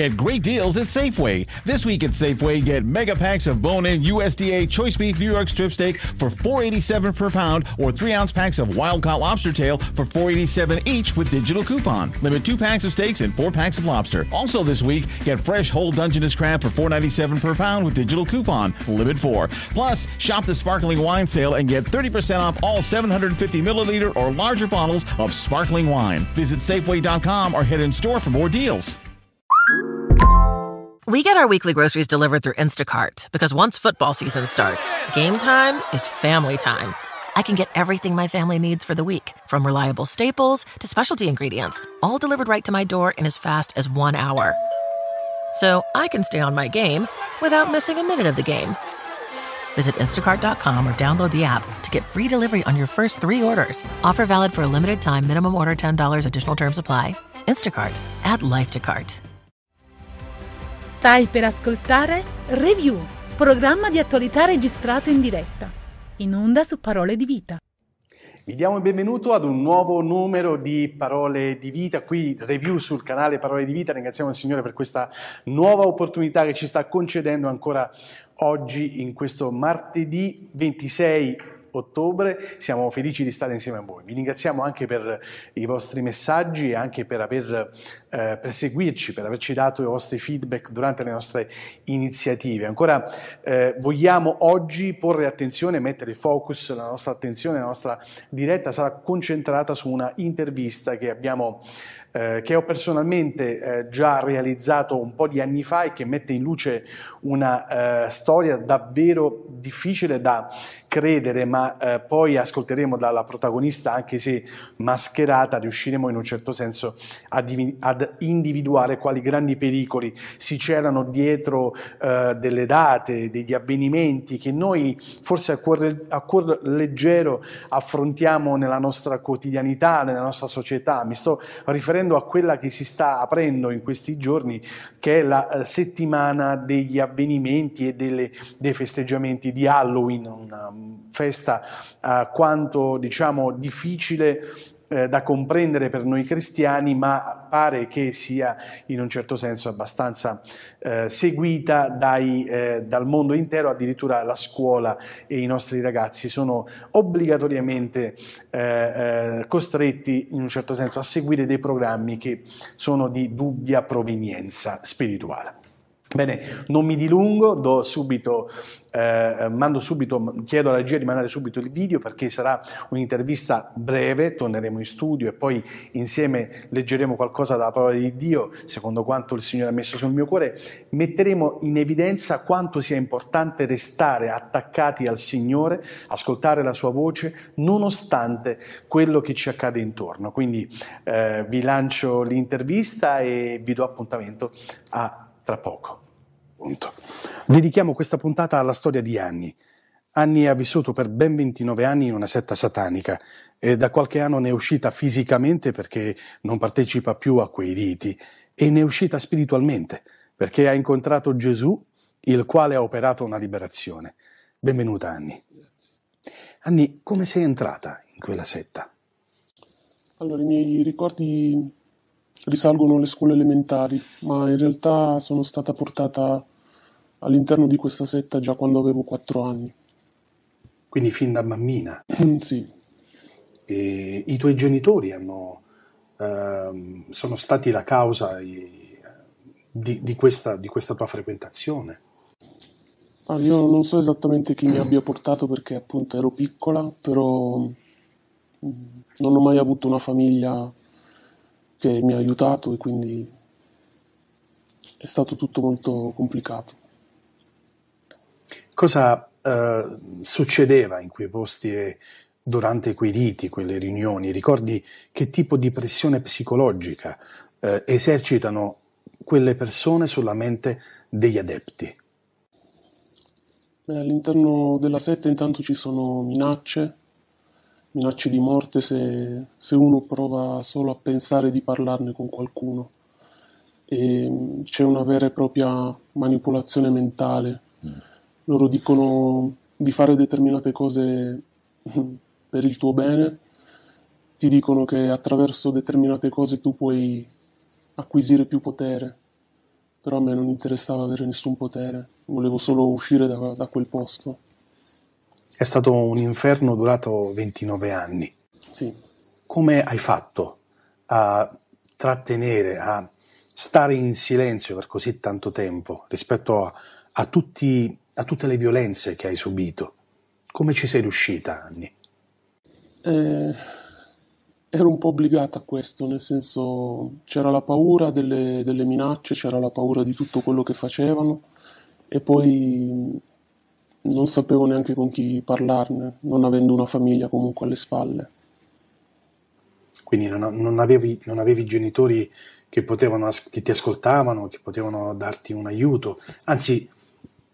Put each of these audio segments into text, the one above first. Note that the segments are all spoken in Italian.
Get great deals at Safeway. This week at Safeway, get mega packs of bone-in USDA choice beef New York strip steak for $4.87 per pound, or three-ounce packs of wild caught lobster tail for $4.87 each with digital coupon. Limit two packs of steaks and four packs of lobster. Also this week, get fresh whole Dungeness crab for $4.97 per pound with digital coupon. Limit four. Plus, shop the sparkling wine sale and get 30% off all 750 milliliter or larger bottles of sparkling wine. Visit Safeway.com or head in store for more deals. We get our weekly groceries delivered through Instacart because once football season starts, game time is family time. I can get everything my family needs for the week, from reliable staples to specialty ingredients, all delivered right to my door in as fast as one hour. So I can stay on my game without missing a minute of the game. Visit instacart.com or download the app to get free delivery on your first three orders. Offer valid for a limited time, minimum order $10, additional term supply. Instacart, add life to cart. Stai per ascoltare Review, programma di attualità registrato in diretta, in onda su Parole di Vita. Vi diamo il benvenuto ad un nuovo numero di Parole di Vita, qui review sul canale Parole di Vita. Ringraziamo il Signore per questa nuova opportunità che ci sta concedendo ancora oggi, in questo martedì 26 ottobre, siamo felici di stare insieme a voi. Vi ringraziamo anche per i vostri messaggi e anche per, aver, eh, per seguirci, per averci dato i vostri feedback durante le nostre iniziative. Ancora eh, vogliamo oggi porre attenzione, mettere il focus, la nostra attenzione, la nostra diretta sarà concentrata su una intervista che abbiamo eh, che ho personalmente eh, già realizzato un po' di anni fa e che mette in luce una eh, storia davvero difficile da credere, ma eh, poi ascolteremo dalla protagonista, anche se mascherata, riusciremo in un certo senso ad, ad individuare quali grandi pericoli si c'erano dietro eh, delle date, degli avvenimenti che noi forse a cuor, a cuor leggero affrontiamo nella nostra quotidianità, nella nostra società. Mi sto riferendo riferendo a quella che si sta aprendo in questi giorni, che è la eh, settimana degli avvenimenti e delle, dei festeggiamenti di Halloween, una mm, festa eh, quanto diciamo difficile eh, da comprendere per noi cristiani, ma pare che sia in un certo senso abbastanza eh, seguita dai, eh, dal mondo intero, addirittura la scuola e i nostri ragazzi sono obbligatoriamente eh, eh, costretti in un certo senso a seguire dei programmi che sono di dubbia provenienza spirituale. Bene, non mi dilungo, subito, eh, subito, chiedo alla regia di mandare subito il video perché sarà un'intervista breve, torneremo in studio e poi insieme leggeremo qualcosa dalla parola di Dio, secondo quanto il Signore ha messo sul mio cuore, metteremo in evidenza quanto sia importante restare attaccati al Signore, ascoltare la sua voce, nonostante quello che ci accade intorno. Quindi eh, vi lancio l'intervista e vi do appuntamento a tra poco appunto. Dedichiamo questa puntata alla storia di Anni. Anni ha vissuto per ben 29 anni in una setta satanica e da qualche anno ne è uscita fisicamente perché non partecipa più a quei riti e ne è uscita spiritualmente perché ha incontrato Gesù, il quale ha operato una liberazione. Benvenuta Anni. Grazie. Anni, come sei entrata in quella setta? Allora, i miei ricordi risalgono alle scuole elementari, ma in realtà sono stata portata all'interno di questa setta già quando avevo 4 anni. Quindi fin da bambina? Mm, sì. E I tuoi genitori hanno, ehm, sono stati la causa eh, di, di, questa, di questa tua frequentazione? Ah, io non so esattamente chi mi abbia portato perché appunto ero piccola, però mm, non ho mai avuto una famiglia che mi ha aiutato e quindi è stato tutto molto complicato cosa eh, succedeva in quei posti e durante quei riti, quelle riunioni? Ricordi che tipo di pressione psicologica eh, esercitano quelle persone sulla mente degli adepti? Beh, all'interno della setta intanto ci sono minacce, minacce di morte se, se uno prova solo a pensare di parlarne con qualcuno. E c'è una vera e propria manipolazione mentale loro dicono di fare determinate cose per il tuo bene, ti dicono che attraverso determinate cose tu puoi acquisire più potere, però a me non interessava avere nessun potere, volevo solo uscire da, da quel posto. È stato un inferno durato 29 anni. Sì. Come hai fatto a trattenere, a stare in silenzio per così tanto tempo rispetto a, a tutti a tutte le violenze che hai subito. Come ci sei riuscita, Anni? Eh, ero un po' obbligata a questo, nel senso c'era la paura delle, delle minacce, c'era la paura di tutto quello che facevano e poi non sapevo neanche con chi parlarne, non avendo una famiglia comunque alle spalle. Quindi non, non, avevi, non avevi, genitori che, potevano, che ti ascoltavano, che potevano darti un aiuto, anzi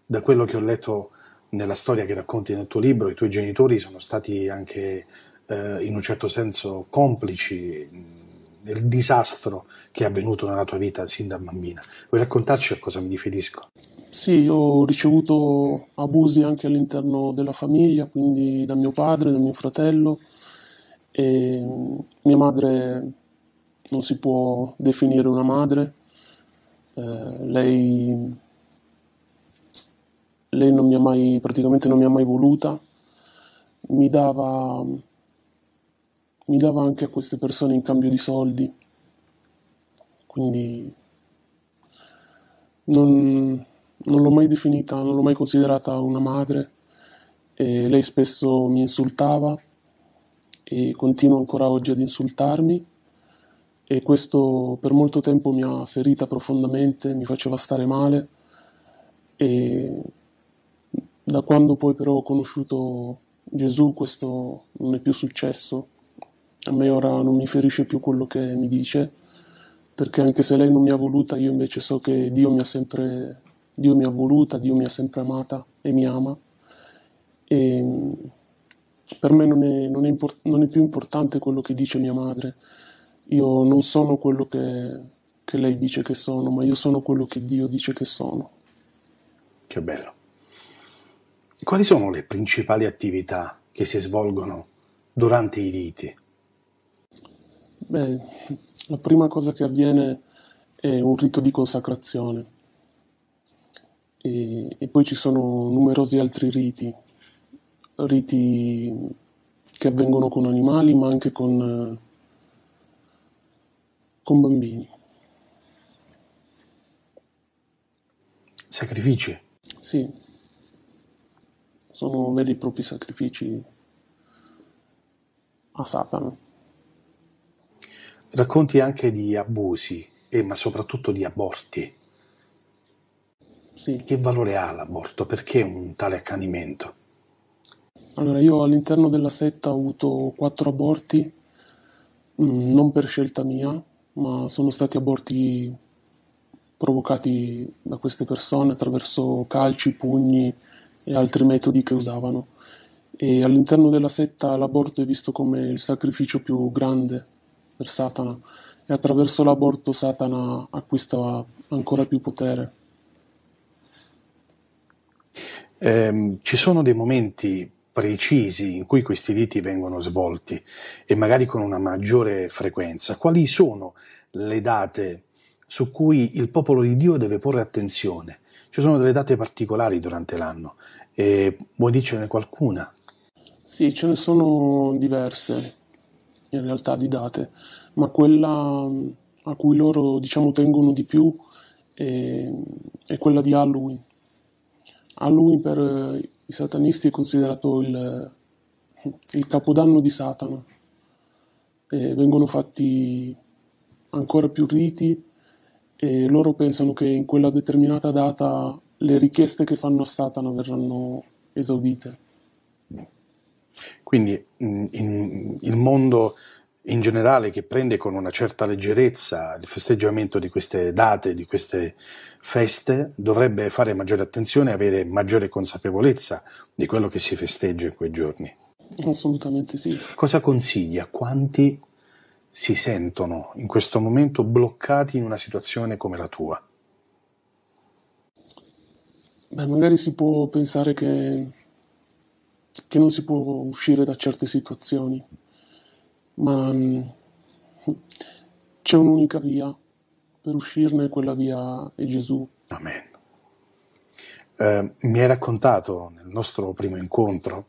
da quello che ho letto nella storia che racconti nel tuo libro, i tuoi genitori sono stati anche eh, in un certo senso complici del disastro che è avvenuto nella tua vita sin da bambina. Vuoi raccontarci a cosa mi riferisco? Sì, ho ricevuto abusi anche all'interno della famiglia, quindi da mio padre, da mio fratello. E mia madre non si può definire una madre, eh, lei lei non mi ha mai, praticamente non mi ha mai voluta, mi dava, mi dava anche a queste persone in cambio di soldi, quindi non, non l'ho mai definita, non l'ho mai considerata una madre, e lei spesso mi insultava e continua ancora oggi ad insultarmi e questo per molto tempo mi ha ferita profondamente, mi faceva stare male e da quando poi però ho conosciuto Gesù questo non è più successo. A me ora non mi ferisce più quello che mi dice, perché anche se lei non mi ha voluta, io invece so che Dio mi ha sempre Dio mi ha voluta, Dio mi ha sempre amata e mi ama. E per me non è, non, è import- non è, più importante quello che dice mia madre. Io non sono quello che, che lei dice che sono, ma io sono quello che Dio dice che sono. Che bello. Quali sono le principali attività che si svolgono durante i riti? Beh, la prima cosa che avviene è un rito di consacrazione e, e poi ci sono numerosi altri riti, riti che avvengono con animali ma anche con, con bambini. Sacrifici? Sì, sono veri e propri sacrifici a Satana. Racconti anche di abusi, eh, ma soprattutto di aborti. Sì. Che valore ha l'aborto? Perché un tale accanimento? Allora, io all'interno della setta ho avuto quattro aborti, mm, non per scelta mia, ma sono stati aborti provocati da queste persone attraverso calci, pugni, e altri metodi che usavano. E all'interno della setta l'aborto è visto come il sacrificio più grande per Satana e attraverso l'aborto Satana acquista ancora più potere. Eh, ci sono dei momenti precisi in cui questi riti vengono svolti e magari con una maggiore frequenza. Quali sono le date su cui il popolo di Dio deve porre attenzione ci sono delle date particolari durante l'anno, e vuoi dircene qualcuna? Sì, ce ne sono diverse in realtà di date, ma quella a cui loro diciamo tengono di più è, è quella di Halloween. Halloween per eh, i satanisti è considerato il, il capodanno di Satana. E vengono fatti ancora più riti e loro pensano che in quella determinata data le richieste che fanno a Satana verranno esaudite. Quindi in, mm, in, il mondo in generale che prende con una certa leggerezza il festeggiamento di queste date, di queste feste, dovrebbe fare maggiore attenzione e avere maggiore consapevolezza di quello che si festeggia in quei giorni. Assolutamente sì. Cosa consiglia? Quanti si sentono in questo momento bloccati in una situazione come la tua? Beh, magari si può pensare che, che non si può uscire da certe situazioni, ma mm, c'è un'unica via per uscirne, quella via è Gesù. Amen. Eh, mi hai raccontato nel nostro primo incontro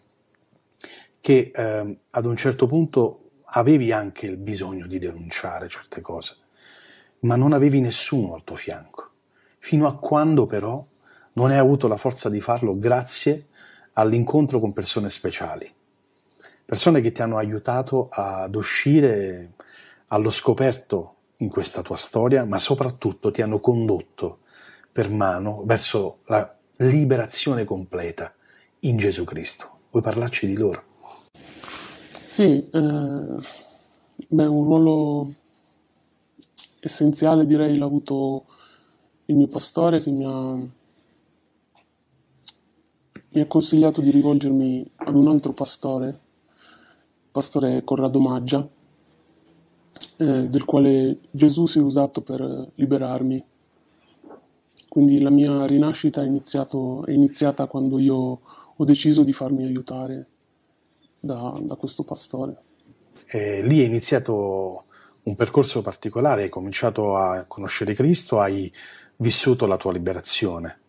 che eh, ad un certo punto avevi anche il bisogno di denunciare certe cose, ma non avevi nessuno al tuo fianco, fino a quando però non hai avuto la forza di farlo grazie all'incontro con persone speciali, persone che ti hanno aiutato ad uscire allo scoperto in questa tua storia, ma soprattutto ti hanno condotto per mano verso la liberazione completa in Gesù Cristo. Vuoi parlarci di loro? Sì, eh, beh, un ruolo essenziale direi l'ha avuto il mio pastore che mi ha mi ha consigliato di rivolgermi ad un altro pastore, il pastore Corrado Maggia, eh, del quale Gesù si è usato per liberarmi. Quindi la mia rinascita è, iniziato, è iniziata quando io ho deciso di farmi aiutare da, da questo pastore. E lì è iniziato un percorso particolare, hai cominciato a conoscere Cristo, hai vissuto la tua liberazione.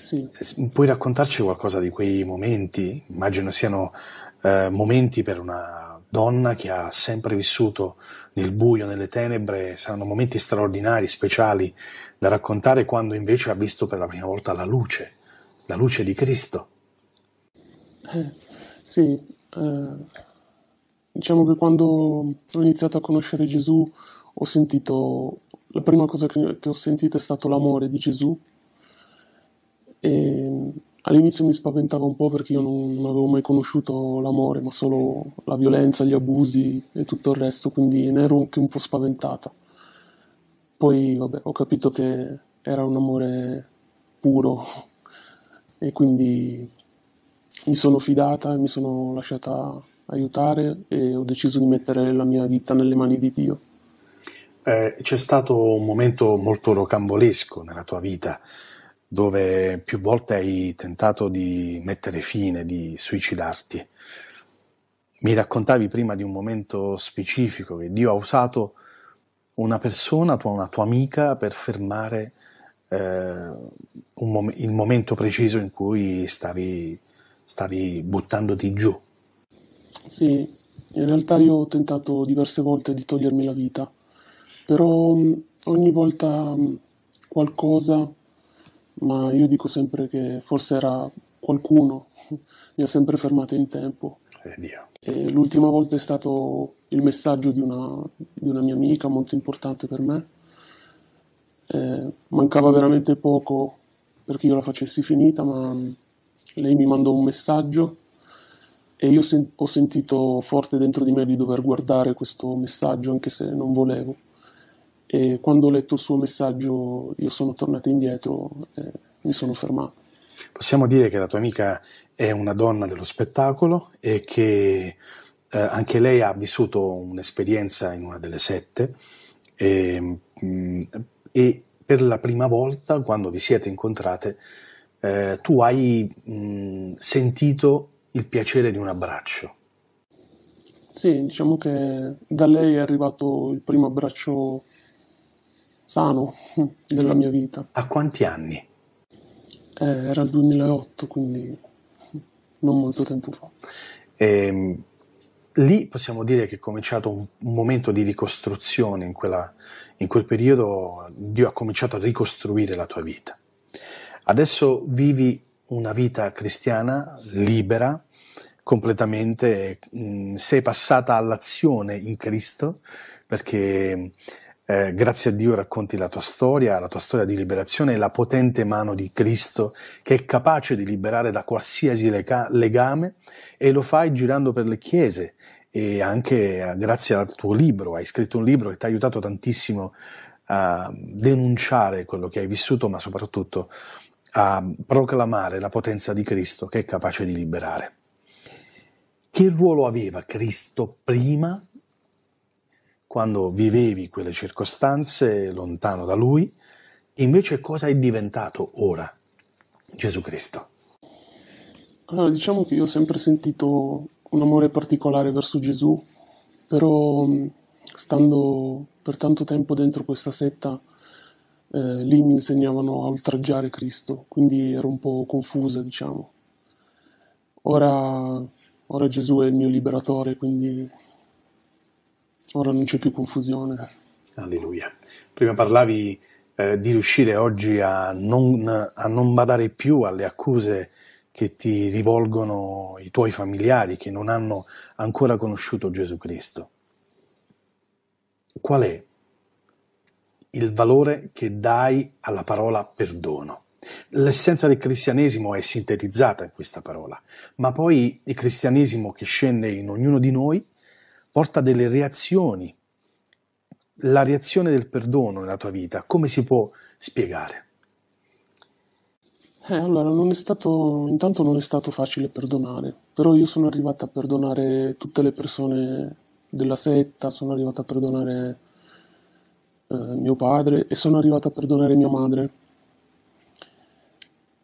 Sì. Eh, puoi raccontarci qualcosa di quei momenti? Immagino siano eh, momenti per una donna che ha sempre vissuto nel buio, nelle tenebre, saranno momenti straordinari, speciali da raccontare quando invece ha visto per la prima volta la luce, la luce di Cristo. Eh, sì, eh, diciamo che quando ho iniziato a conoscere Gesù ho sentito, la prima cosa che, che ho sentito è stato l'amore di Gesù e all'inizio mi spaventava un po' perché io non, non avevo mai conosciuto l'amore ma solo la violenza, gli abusi e tutto il resto quindi ne ero anche un po' spaventata poi vabbè ho capito che era un amore puro e quindi mi sono fidata e mi sono lasciata aiutare e ho deciso di mettere la mia vita nelle mani di Dio. Eh, c'è stato un momento molto rocambolesco nella tua vita dove più volte hai tentato di mettere fine, di suicidarti. Mi raccontavi prima di un momento specifico che Dio ha usato una persona, una tua amica, per fermare eh, mom- il momento preciso in cui stavi stavi buttandoti giù. Sì, in realtà io ho tentato diverse volte di togliermi la vita, però mm, ogni volta mm, qualcosa, ma io dico sempre che forse era qualcuno, mi ha sempre fermato in tempo. Eh, l'ultima volta è stato il messaggio di una, di una mia amica molto importante per me. Eh, mancava veramente poco perché io la facessi finita, ma mm, lei mi mandò un messaggio e io sen- ho sentito forte dentro di me di dover guardare questo messaggio anche se non volevo e quando ho letto il suo messaggio io sono tornato indietro e mi sono fermato. Possiamo dire che la tua amica è una donna dello spettacolo e che eh, anche lei ha vissuto un'esperienza in una delle sette e, ehm, mh, mm, e per la prima volta quando vi siete incontrate eh, tu hai mh, sentito il piacere di un abbraccio. Sì, diciamo che da lei è arrivato il primo abbraccio sano della mia vita. A quanti anni? Eh, era il 2008, quindi non molto tempo fa. E, ehm, lì possiamo dire che è cominciato un, un momento di ricostruzione in, quella, in quel periodo, Dio ha cominciato a ricostruire la tua vita. Adesso vivi una vita cristiana libera, completamente, mm, sei passata all'azione in Cristo, perché eh, grazie a Dio racconti la tua storia, la tua storia di liberazione e la potente mano di Cristo che è capace di liberare da qualsiasi lega- legame e lo fai girando per le chiese e anche eh, grazie al tuo libro, hai scritto un libro che ti ha aiutato tantissimo a denunciare quello che hai vissuto, ma soprattutto a proclamare la potenza di Cristo che è capace di liberare. Che ruolo aveva Cristo prima, quando vivevi quelle circostanze lontano da Lui, invece cosa è diventato ora Gesù Cristo? Allora, diciamo che io ho sempre sentito un amore particolare verso Gesù, però stando per tanto tempo dentro questa setta eh, lì mi insegnavano a oltraggiare Cristo, quindi ero un po' confusa, diciamo. Ora, ora Gesù è il mio liberatore, quindi ora non c'è più confusione. Alleluia. Prima parlavi eh, di riuscire oggi a non, a non badare più alle accuse che ti rivolgono i tuoi familiari che non hanno ancora conosciuto Gesù Cristo. Qual è il valore che dai alla parola perdono. L'essenza del cristianesimo è sintetizzata in questa parola, ma poi il cristianesimo che scende in ognuno di noi porta delle reazioni. La reazione del perdono nella tua vita, come si può spiegare? Eh, allora, non è stato, intanto non è stato facile perdonare, però io sono arrivato a perdonare tutte le persone della setta, sono arrivato a perdonare eh, mio padre e sono arrivato a perdonare mia madre.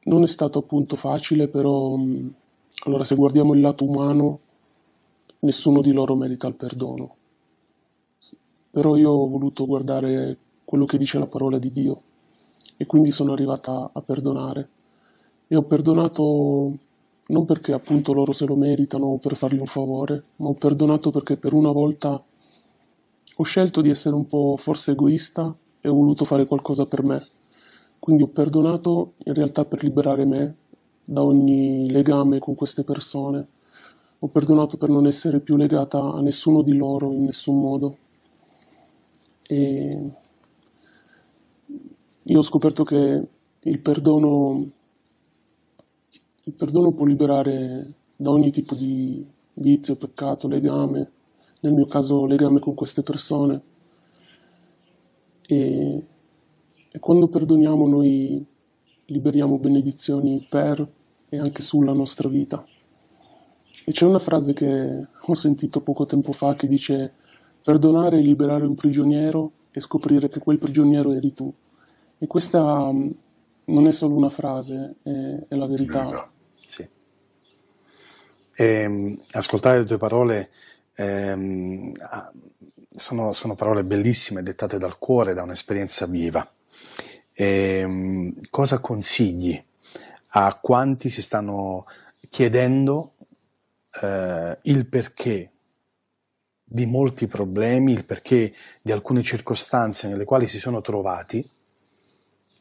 Non è stato appunto facile, però mm, allora se guardiamo il lato umano, nessuno di loro merita il perdono. Però io ho voluto guardare quello che dice la parola di Dio e quindi sono arrivata a perdonare. E ho perdonato non perché appunto loro se lo meritano o per fargli un favore, ma ho perdonato perché per una volta ho scelto di essere un po' forse egoista e ho voluto fare qualcosa per me. Quindi ho perdonato in realtà per liberare me da ogni legame con queste persone. Ho perdonato per non essere più legata a nessuno di loro in nessun modo. E io ho scoperto che il perdono, il perdono può liberare da ogni tipo di vizio, peccato, legame nel mio caso legame con queste persone. E, e quando perdoniamo noi liberiamo benedizioni per e anche sulla nostra vita. E c'è una frase che ho sentito poco tempo fa che dice perdonare e liberare un prigioniero e scoprire che quel prigioniero eri tu. E questa mm, non è solo una frase, è, è la verità. Sì. E, ehm, ascoltare le tue parole ehm, ah, sono, sono, parole bellissime dettate dal cuore, da un'esperienza viva. E, ehm, cosa consigli a quanti si stanno chiedendo eh, il perché di molti problemi, il perché di alcune circostanze nelle quali si sono trovati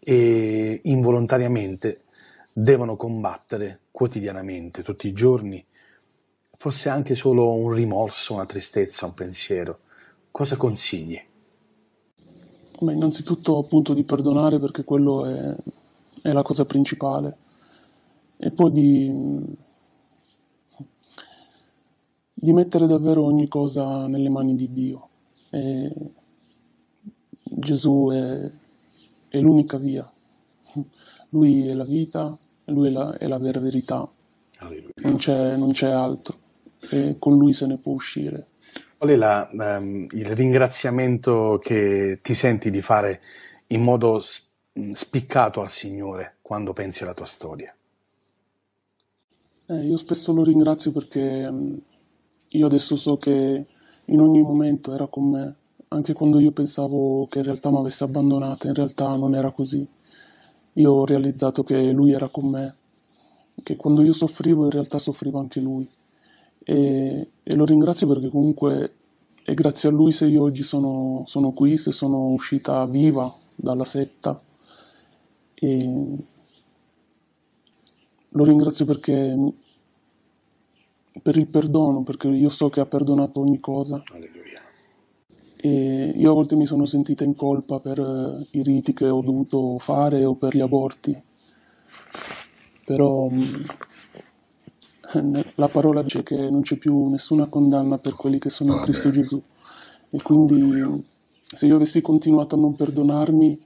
e involontariamente devono combattere quotidianamente, tutti i giorni, forse anche solo un rimorso, una tristezza, un pensiero, cosa consigli? Beh, innanzitutto appunto di perdonare perché quello è, è la cosa principale e poi di, di, mettere davvero ogni cosa nelle mani di Dio. E Gesù è, è, l'unica via, lui è la vita, lui è la, è la vera verità, non c'è, non c'è altro e eh, con lui se ne può uscire. Qual è la, um, il ringraziamento che ti senti di fare in modo spiccato al Signore quando pensi alla tua storia? Eh, io spesso lo ringrazio perché mm, io adesso so che in ogni momento era con me, anche quando io pensavo che in realtà mi avesse abbandonata, in realtà non era così. Io ho realizzato che Lui era con me, che quando io soffrivo in realtà soffriva anche Lui e, e lo ringrazio perché comunque è grazie a lui se io oggi sono, sono qui, se sono uscita viva dalla setta. E lo ringrazio perché per il perdono, perché io so che ha perdonato ogni cosa. Alleluia. E io a volte mi sono sentita in colpa per eh, i riti che ho dovuto fare o per gli aborti. Però mm, eh, la parola dice che non c'è più nessuna condanna per quelli che sono in Cristo Gesù. E quindi se io avessi continuato a non perdonarmi,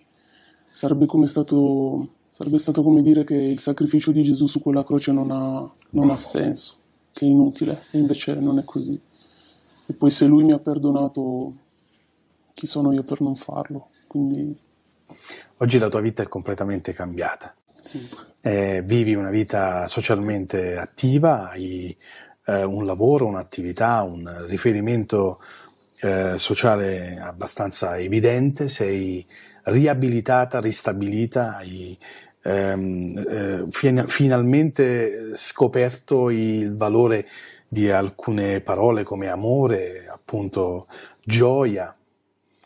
sarebbe, come stato, sarebbe stato, come dire che il sacrificio di Gesù su quella croce non ha, non ha senso, che è inutile, e invece non è così. E poi se lui mi ha perdonato, chi sono io per non farlo? Quindi... Oggi la tua vita è completamente cambiata. Sì eh, vivi una vita socialmente attiva, hai eh, un lavoro, un'attività, un riferimento eh, sociale abbastanza evidente, sei riabilitata, ristabilita, hai ehm, eh, fin- finalmente scoperto il valore di alcune parole come amore, appunto gioia,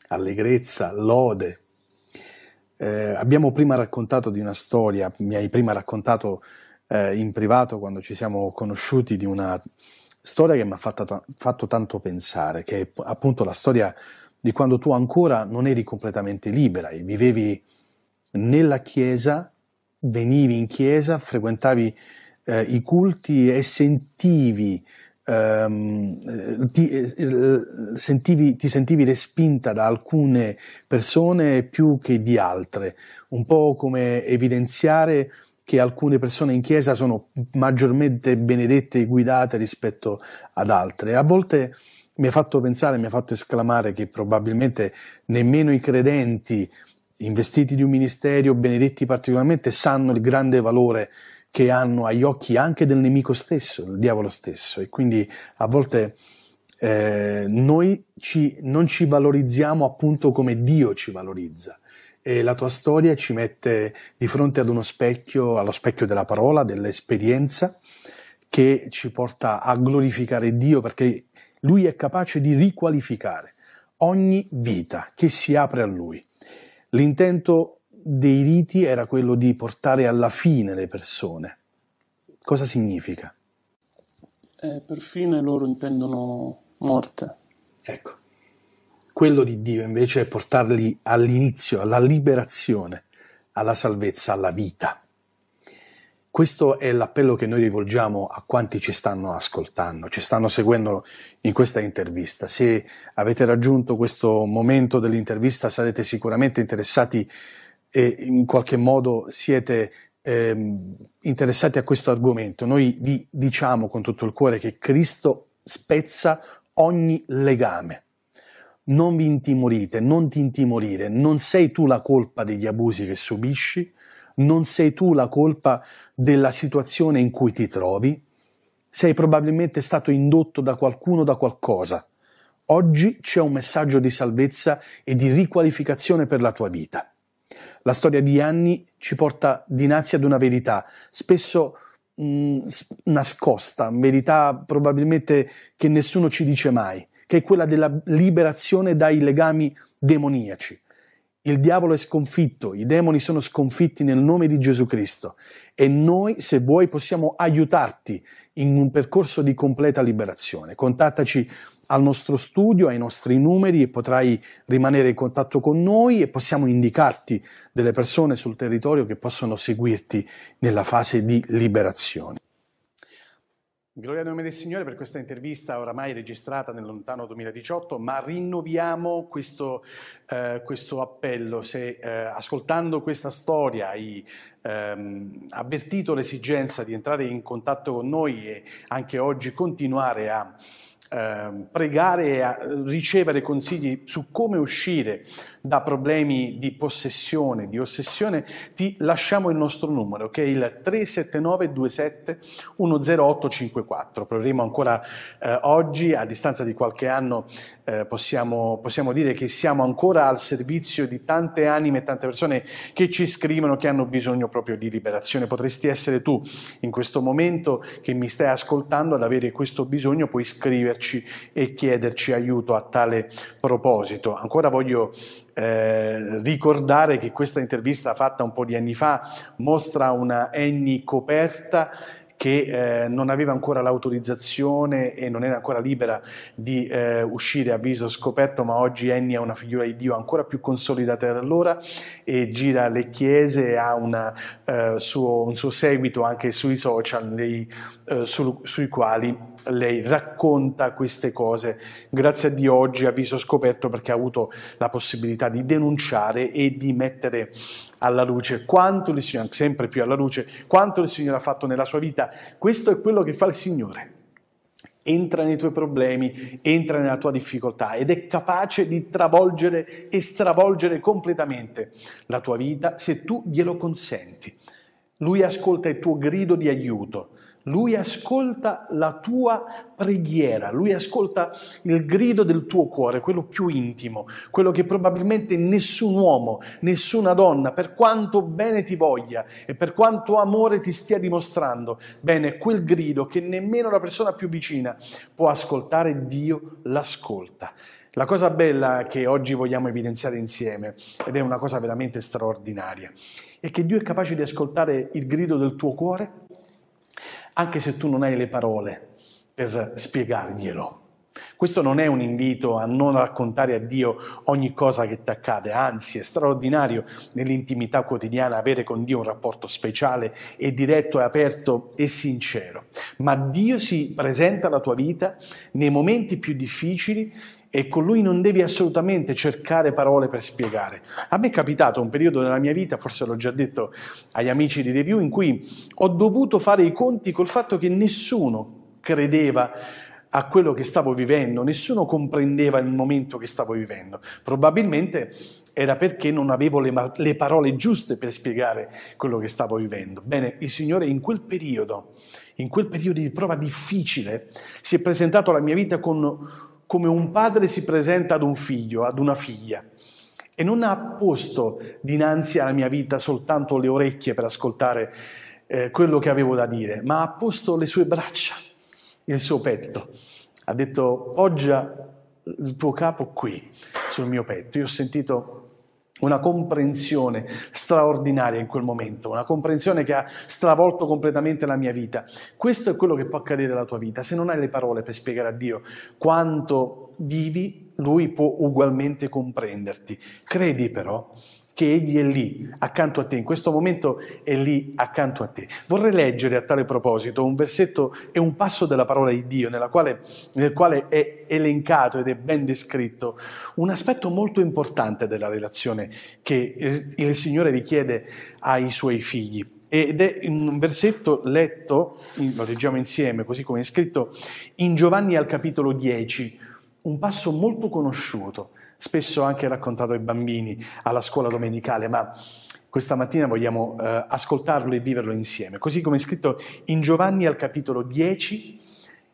allegrezza, lode, eh, abbiamo prima raccontato di una storia, mi hai prima raccontato eh, in privato quando ci siamo conosciuti di una storia che mi ha fatto, fatto tanto pensare, che è appunto la storia di quando tu ancora non eri completamente libera e vivevi nella chiesa, venivi in chiesa, frequentavi eh, i culti e sentivi ehm, ti, eh, sentivi, ti, sentivi, respinta da alcune persone più che di altre, un po' come evidenziare che alcune persone in chiesa sono maggiormente benedette e guidate rispetto ad altre. A volte mi ha fatto pensare, mi ha fatto esclamare che probabilmente nemmeno i credenti investiti di un ministero, benedetti particolarmente, sanno il grande valore che hanno agli occhi anche del nemico stesso, del diavolo stesso. E quindi a volte eh, noi ci, non ci valorizziamo appunto come Dio ci valorizza. E la tua storia ci mette di fronte ad uno specchio, allo specchio della parola, dell'esperienza, che ci porta a glorificare Dio perché Lui è capace di riqualificare ogni vita che si apre a Lui. L'intento dei riti era quello di portare alla fine le persone. Cosa significa? Eh, per fine loro intendono morte. Ecco. Quello di Dio invece è portarli all'inizio, alla liberazione, alla salvezza, alla vita. Questo è l'appello che noi rivolgiamo a quanti ci stanno ascoltando, ci stanno seguendo in questa intervista. Se avete raggiunto questo momento dell'intervista sarete sicuramente interessati e in qualche modo siete ehm, interessati a questo argomento, noi vi diciamo con tutto il cuore che Cristo spezza ogni legame. Non vi intimorite, non ti intimorire, non sei tu la colpa degli abusi che subisci, non sei tu la colpa della situazione in cui ti trovi, sei probabilmente stato indotto da qualcuno da qualcosa. Oggi c'è un messaggio di salvezza e di riqualificazione per la tua vita. La storia di anni ci porta dinanzi ad una verità, spesso mh, mm, nascosta, verità probabilmente che nessuno ci dice mai, che è quella della liberazione dai legami demoniaci. Il diavolo è sconfitto, i demoni sono sconfitti nel nome di Gesù Cristo e noi, se vuoi, possiamo aiutarti in un percorso di completa liberazione. Contattaci al nostro studio, ai nostri numeri e potrai rimanere in contatto con noi e possiamo indicarti delle persone sul territorio che possono seguirti nella fase di liberazione. Gloria al nome del Signore per questa intervista oramai registrata nel lontano 2018, ma rinnoviamo questo, eh, questo appello. Se eh, ascoltando questa storia hai ehm, avvertito l'esigenza di entrare in contatto con noi e anche oggi continuare a Ehm, pregare e ricevere consigli su come uscire da problemi di possessione, di ossessione, ti lasciamo il nostro numero che è il 379 27 10854. Proveremo ancora eh, oggi, a distanza di qualche anno, eh, possiamo, possiamo dire che siamo ancora al servizio di tante anime, tante persone che ci scrivono che hanno bisogno proprio di liberazione. Potresti essere tu in questo momento che mi stai ascoltando ad avere questo bisogno, puoi scriverti rivolgerci e chiederci aiuto a tale proposito. Ancora voglio eh, ricordare che questa intervista fatta un po' di anni fa mostra una Enni coperta che eh, non aveva ancora l'autorizzazione e non era ancora libera di eh, uscire a viso scoperto, ma oggi Enni è una figura di Dio ancora più consolidata da allora e gira le chiese e ha una, eh, suo, un suo seguito anche sui social nei, eh, su, sui quali lei racconta queste cose. Grazie a Dio oggi avviso scoperto perché ha avuto la possibilità di denunciare e di mettere alla luce quanto il Signore, sempre più alla luce, quanto il Signore ha fatto nella sua vita. Questo è quello che fa il Signore. Entra nei tuoi problemi, entra nella tua difficoltà ed è capace di travolgere e stravolgere completamente la tua vita se tu glielo consenti. Lui ascolta il tuo grido di aiuto lui ascolta la tua preghiera, lui ascolta il grido del tuo cuore, quello più intimo, quello che probabilmente nessun uomo, nessuna donna, per quanto bene ti voglia e per quanto amore ti stia dimostrando, bene, quel grido che nemmeno la persona più vicina può ascoltare, Dio l'ascolta. La cosa bella che oggi vogliamo evidenziare insieme, ed è una cosa veramente straordinaria, è che Dio è capace di ascoltare il grido del tuo cuore anche se tu non hai le parole per spiegarglielo. Questo non è un invito a non raccontare a Dio ogni cosa che ti accade, anzi è straordinario nell'intimità quotidiana avere con Dio un rapporto speciale e diretto e aperto e sincero. Ma Dio si presenta alla tua vita nei momenti più difficili e con lui non devi assolutamente cercare parole per spiegare. A me è capitato un periodo della mia vita, forse l'ho già detto agli amici di Review, in cui ho dovuto fare i conti col fatto che nessuno credeva a quello che stavo vivendo, nessuno comprendeva il momento che stavo vivendo. Probabilmente era perché non avevo le, le, parole giuste per spiegare quello che stavo vivendo. Bene, il Signore in quel periodo, in quel periodo di prova difficile, si è presentato alla mia vita con come un padre si presenta ad un figlio, ad una figlia, e non ha posto dinanzi alla mia vita soltanto le orecchie per ascoltare eh, quello che avevo da dire, ma ha posto le sue braccia, il suo petto. Ha detto, poggia il tuo capo qui, sul mio petto. Io ho sentito una comprensione straordinaria in quel momento, una comprensione che ha stravolto completamente la mia vita. Questo è quello che può accadere alla tua vita, se non hai le parole per spiegare a Dio quanto vivi, lui può ugualmente comprenderti. Credi però che Egli è lì accanto a te, in questo momento è lì accanto a te. Vorrei leggere a tale proposito un versetto e un passo della parola di Dio quale, nel quale è elencato ed è ben descritto un aspetto molto importante della relazione che il Signore richiede ai suoi figli. Ed è un versetto letto, lo leggiamo insieme, così come è scritto, in Giovanni al capitolo 10, un passo molto conosciuto spesso anche raccontato ai bambini alla scuola domenicale, ma questa mattina vogliamo eh, ascoltarlo e viverlo insieme, così come è scritto in Giovanni al capitolo 10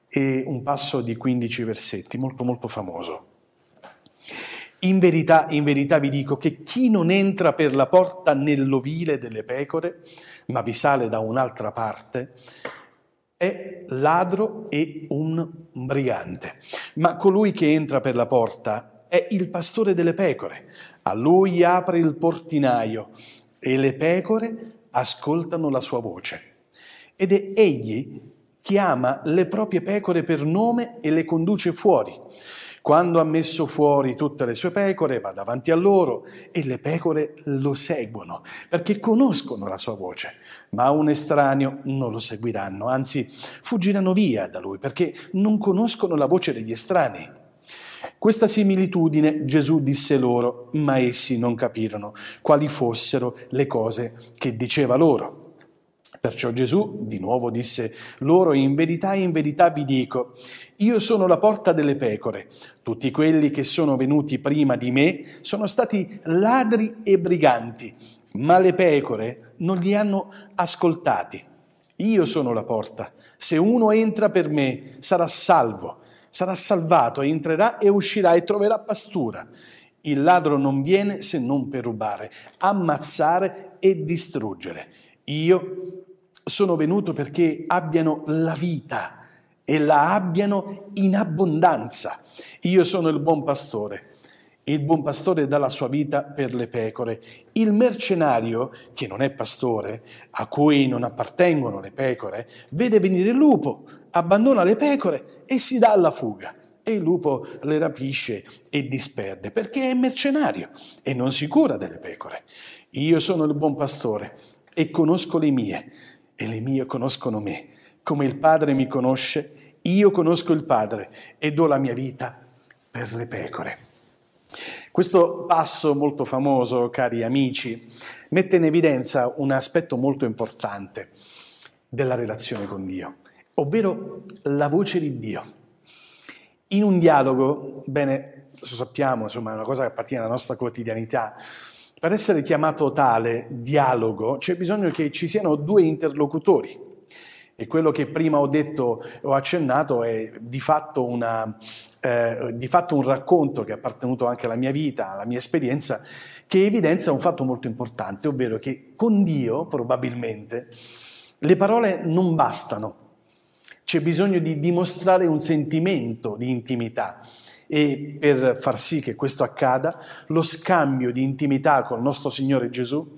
e un passo di 15 versetti, molto molto famoso. In verità, in verità vi dico che chi non entra per la porta nell'ovile delle pecore, ma vi sale da un'altra parte, è ladro e un brigante. Ma colui che entra per la porta è il pastore delle pecore. A lui apre il portinaio e le pecore ascoltano la sua voce. Ed è egli chiama le proprie pecore per nome e le conduce fuori. Quando ha messo fuori tutte le sue pecore, va davanti a loro e le pecore lo seguono, perché conoscono la sua voce, ma un estraneo non lo seguiranno, anzi fuggiranno via da lui, perché non conoscono la voce degli estranei. Questa similitudine Gesù disse loro, ma essi non capirono quali fossero le cose che diceva loro. Perciò Gesù di nuovo disse loro, in verità, in verità vi dico, io sono la porta delle pecore, tutti quelli che sono venuti prima di me sono stati ladri e briganti, ma le pecore non li hanno ascoltati. Io sono la porta, se uno entra per me sarà salvo sarà salvato, entrerà e uscirà e troverà pastura. Il ladro non viene se non per rubare, ammazzare e distruggere. Io sono venuto perché abbiano la vita e la abbiano in abbondanza. Io sono il buon pastore. Il buon pastore dà la sua vita per le pecore. Il mercenario, che non è pastore, a cui non appartengono le pecore, vede venire il lupo, abbandona le pecore e si dà alla fuga. E il lupo le rapisce e disperde, perché è mercenario e non si cura delle pecore. Io sono il buon pastore e conosco le mie, e le mie conoscono me. Come il Padre mi conosce, io conosco il Padre e do la mia vita per le pecore. Questo passo molto famoso, cari amici, mette in evidenza un aspetto molto importante della relazione con Dio, ovvero la voce di Dio. In un dialogo, bene, lo sappiamo, insomma, è una cosa che appartiene alla nostra quotidianità, per essere chiamato tale dialogo c'è bisogno che ci siano due interlocutori, e quello che prima ho detto, ho accennato, è di fatto, una, eh, di fatto un racconto che è appartenuto anche alla mia vita, alla mia esperienza, che evidenzia un fatto molto importante, ovvero che con Dio, probabilmente, le parole non bastano. C'è bisogno di dimostrare un sentimento di intimità e per far sì che questo accada, lo scambio di intimità col nostro Signore Gesù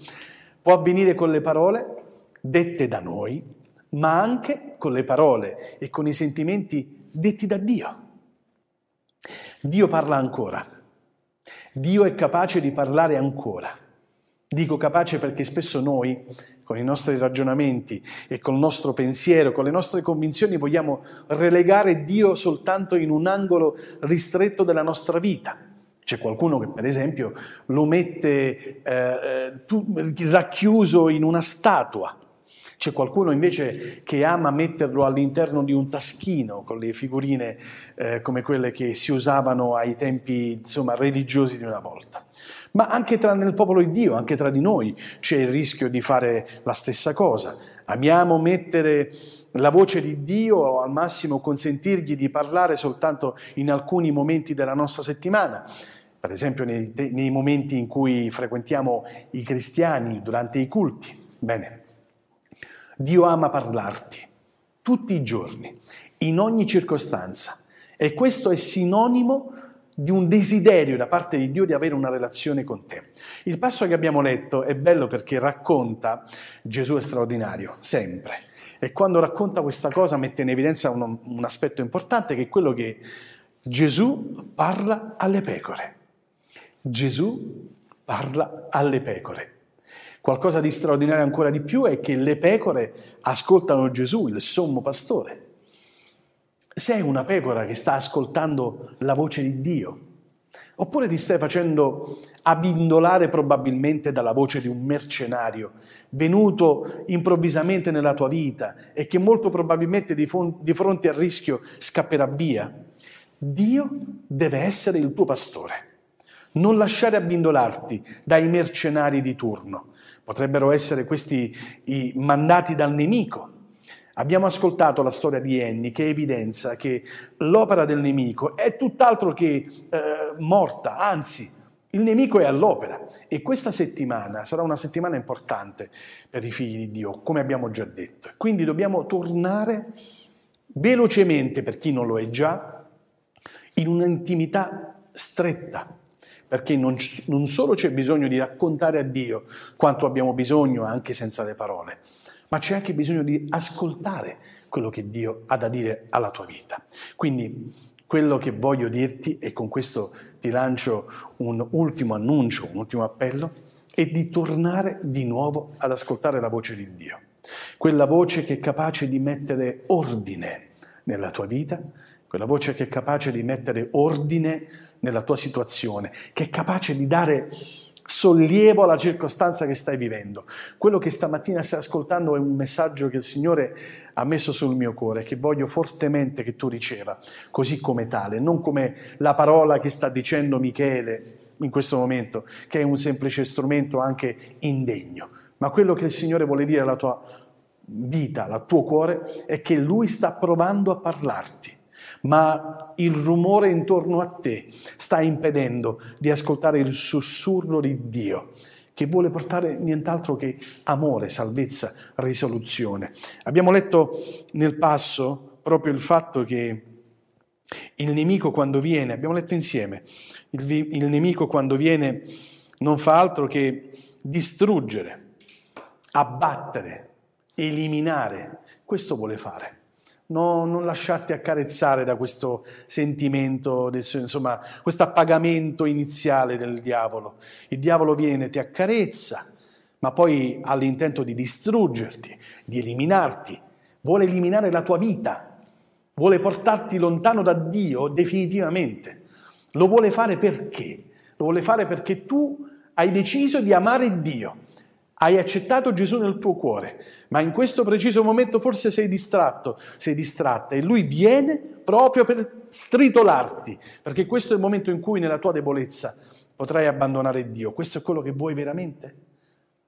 può avvenire con le parole dette da noi, ma anche con le parole e con i sentimenti detti da Dio. Dio parla ancora. Dio è capace di parlare ancora. Dico capace perché spesso noi, con i nostri ragionamenti e col nostro pensiero, con le nostre convinzioni, vogliamo relegare Dio soltanto in un angolo ristretto della nostra vita. C'è qualcuno che, per esempio, lo mette eh, racchiuso in una statua c'è qualcuno invece che ama metterlo all'interno di un taschino con le figurine eh, come quelle che si usavano ai tempi insomma, religiosi di una volta. Ma anche tra, nel popolo di Dio, anche tra di noi, c'è il rischio di fare la stessa cosa. Amiamo mettere la voce di Dio o al massimo consentirgli di parlare soltanto in alcuni momenti della nostra settimana per esempio nei, nei, momenti in cui frequentiamo i cristiani durante i culti. Bene, Dio ama parlarti tutti i giorni, in ogni circostanza. E questo è sinonimo di un desiderio da parte di Dio di avere una relazione con te. Il passo che abbiamo letto è bello perché racconta Gesù è straordinario, sempre. E quando racconta questa cosa mette in evidenza un, un aspetto importante che è quello che Gesù parla alle pecore. Gesù parla alle pecore. Qualcosa di straordinario ancora di più è che le pecore ascoltano Gesù, il sommo pastore. Sei una pecora che sta ascoltando la voce di Dio, oppure ti stai facendo abindolare probabilmente dalla voce di un mercenario venuto improvvisamente nella tua vita e che molto probabilmente di, fronte al rischio scapperà via. Dio deve essere il tuo pastore. Non lasciare abbindolarti dai mercenari di turno. Potrebbero essere questi i mandati dal nemico. Abbiamo ascoltato la storia di Enni che evidenzia che l'opera del nemico è tutt'altro che eh, morta, anzi il nemico è all'opera e questa settimana sarà una settimana importante per i figli di Dio, come abbiamo già detto. Quindi dobbiamo tornare velocemente, per chi non lo è già, in un'intimità stretta perché non, non solo c'è bisogno di raccontare a Dio quanto abbiamo bisogno anche senza le parole, ma c'è anche bisogno di ascoltare quello che Dio ha da dire alla tua vita. Quindi quello che voglio dirti, e con questo ti lancio un ultimo annuncio, un ultimo appello, è di tornare di nuovo ad ascoltare la voce di Dio. Quella voce che è capace di mettere ordine nella tua vita, quella voce che è capace di mettere ordine nella tua vita nella tua situazione, che è capace di dare sollievo alla circostanza che stai vivendo. Quello che stamattina stai ascoltando è un messaggio che il Signore ha messo sul mio cuore, che voglio fortemente che tu riceva, così come tale, non come la parola che sta dicendo Michele in questo momento, che è un semplice strumento anche indegno, ma quello che il Signore vuole dire alla tua vita, al tuo cuore, è che Lui sta provando a parlarti ma il rumore intorno a te sta impedendo di ascoltare il sussurro di Dio che vuole portare nient'altro che amore, salvezza, risoluzione. Abbiamo letto nel passo proprio il fatto che il nemico quando viene, abbiamo letto insieme, il, il nemico quando viene non fa altro che distruggere, abbattere, eliminare. Questo vuole fare. No, non lasciarti accarezzare da questo sentimento, insomma, questo appagamento iniziale del diavolo. Il diavolo viene, ti accarezza, ma poi ha l'intento di distruggerti, di eliminarti, vuole eliminare la tua vita, vuole portarti lontano da Dio definitivamente. Lo vuole fare perché? Lo vuole fare perché tu hai deciso di amare Dio, hai accettato Gesù nel tuo cuore, ma in questo preciso momento forse sei distratto, sei distratta e lui viene proprio per stritolarti, perché questo è il momento in cui nella tua debolezza potrai abbandonare Dio. Questo è quello che vuoi veramente?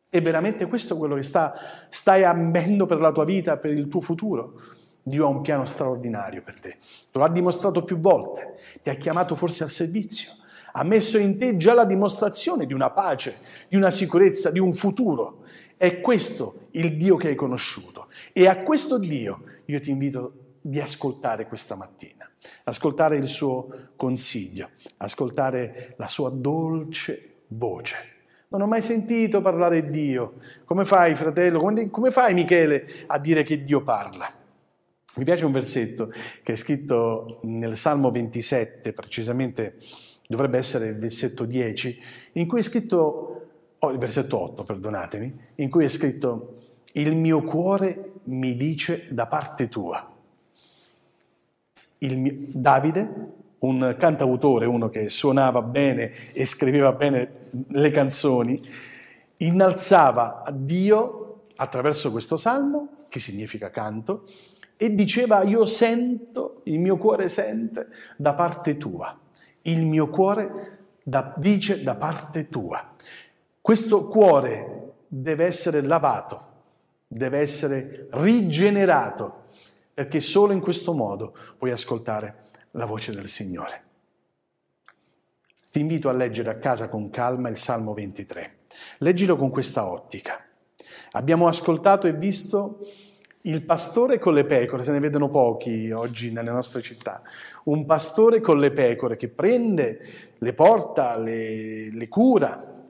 È veramente questo quello che sta, stai ambendo per la tua vita, per il tuo futuro? Dio ha un piano straordinario per te, te lo ha dimostrato più volte, ti ha chiamato forse al servizio, ha messo in te già la dimostrazione di una pace, di una sicurezza, di un futuro. È questo il Dio che hai conosciuto. E a questo Dio io ti invito di ascoltare questa mattina, ascoltare il suo consiglio, ascoltare la sua dolce voce. Non ho mai sentito parlare Dio. Come fai, fratello? Come fai, Michele, a dire che Dio parla? Mi piace un versetto che è scritto nel Salmo 27, precisamente dovrebbe essere il versetto 10, in cui è scritto, oh, il versetto 8, perdonatemi, in cui è scritto, il mio cuore mi dice da parte tua. Mio, Davide, un cantautore, uno che suonava bene e scriveva bene le canzoni, innalzava Dio attraverso questo salmo, che significa canto, e diceva io sento, il mio cuore sente da parte tua. Il mio cuore da, dice da parte tua. Questo cuore deve essere lavato, deve essere rigenerato, perché solo in questo modo puoi ascoltare la voce del Signore. Ti invito a leggere a casa con calma il Salmo 23. Leggilo con questa ottica. Abbiamo ascoltato e visto il pastore con le pecore, se ne vedono pochi oggi nelle nostre città, un pastore con le pecore che prende, le porta, le, le cura,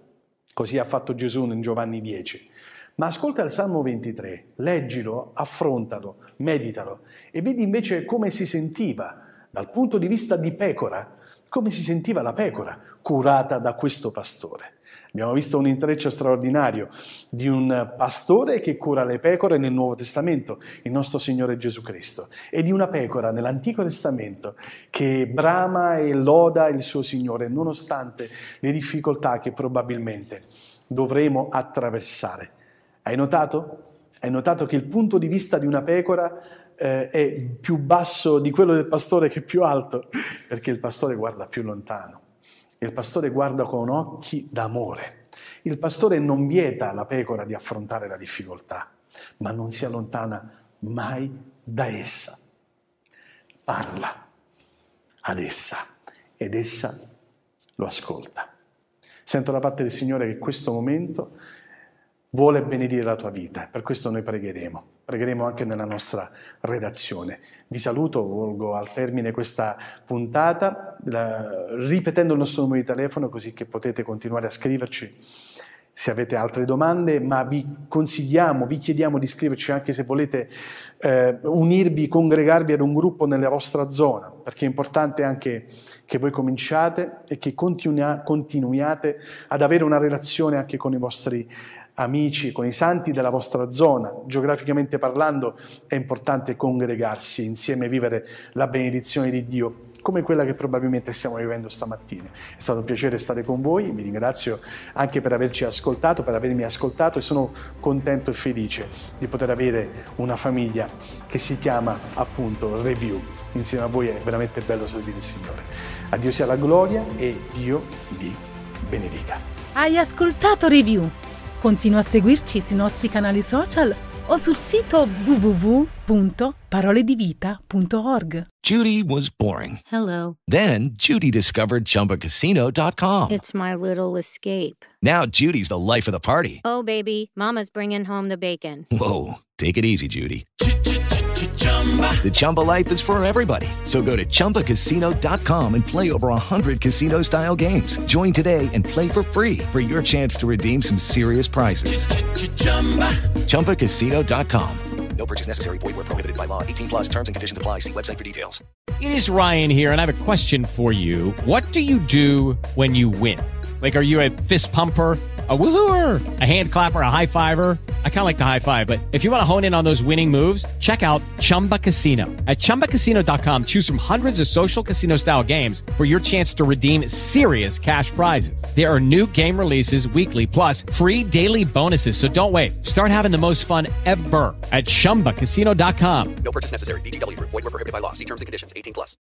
così ha fatto Gesù in Giovanni 10. Ma ascolta il Salmo 23, leggilo, affrontalo, meditalo e vedi invece come si sentiva dal punto di vista di pecora, come si sentiva la pecora curata da questo pastore. Abbiamo visto un intreccio straordinario di un pastore che cura le pecore nel Nuovo Testamento, il nostro Signore Gesù Cristo, e di una pecora nell'Antico Testamento che brama e loda il suo Signore nonostante le difficoltà che probabilmente dovremo attraversare. Hai notato? Hai notato che il punto di vista di una pecora eh, è più basso di quello del pastore che è più alto, perché il pastore guarda più lontano il pastore guarda con occhi d'amore. Il pastore non vieta alla pecora di affrontare la difficoltà, ma non si allontana mai da essa. Parla ad essa ed essa lo ascolta. Sento da parte del Signore che in questo momento vuole benedire la tua vita, per questo noi pregheremo pregheremo anche nella nostra redazione. Vi saluto, volgo al termine questa puntata, ripetendo il nostro numero di telefono così che potete continuare a scriverci se avete altre domande, ma vi consigliamo, vi chiediamo di scriverci anche se volete eh, unirvi, congregarvi ad un gruppo nella vostra zona, perché è importante anche che voi cominciate e che continua, continuiate ad avere una relazione anche con i vostri amici, con i santi della vostra zona. Geograficamente parlando è importante congregarsi insieme e vivere la benedizione di Dio come quella che probabilmente stiamo vivendo stamattina. È stato un piacere stare con voi, vi ringrazio anche per averci ascoltato, per avermi ascoltato e sono contento e felice di poter avere una famiglia che si chiama appunto Review. Insieme a voi è veramente bello servire il Signore. A Dio sia la gloria e Dio vi benedica. Hai ascoltato Review? Continua a seguirci sui nostri canali social o sul sito www.paroledivita.org. Judy was boring. Hello. Then Judy discovered chumbacasino.com. It's my little escape. Now Judy's the life of the party. Oh baby, mama's bringing home the bacon. Whoa, take it easy Judy. Chumba. The Chumba life is for everybody. So go to ChumbaCasino.com and play over 100 casino style games. Join today and play for free for your chance to redeem some serious prizes. Ch-ch-chumba. ChumbaCasino.com. No purchase necessary. Void where prohibited by law. 18 plus terms and conditions apply. See website for details. It is Ryan here, and I have a question for you. What do you do when you win? Like, are you a fist pumper? a woohooer, a hand clapper, a high fiver. I kind of like the high five, but if you want to hone in on those winning moves, check out Chumba Casino. At ChumbaCasino.com, choose from hundreds of social casino style games for your chance to redeem serious cash prizes. There are new game releases weekly, plus free daily bonuses. So don't wait. Start having the most fun ever at ChumbaCasino.com. No purchase necessary. BGW. Void were prohibited by law. See terms and conditions. 18 plus.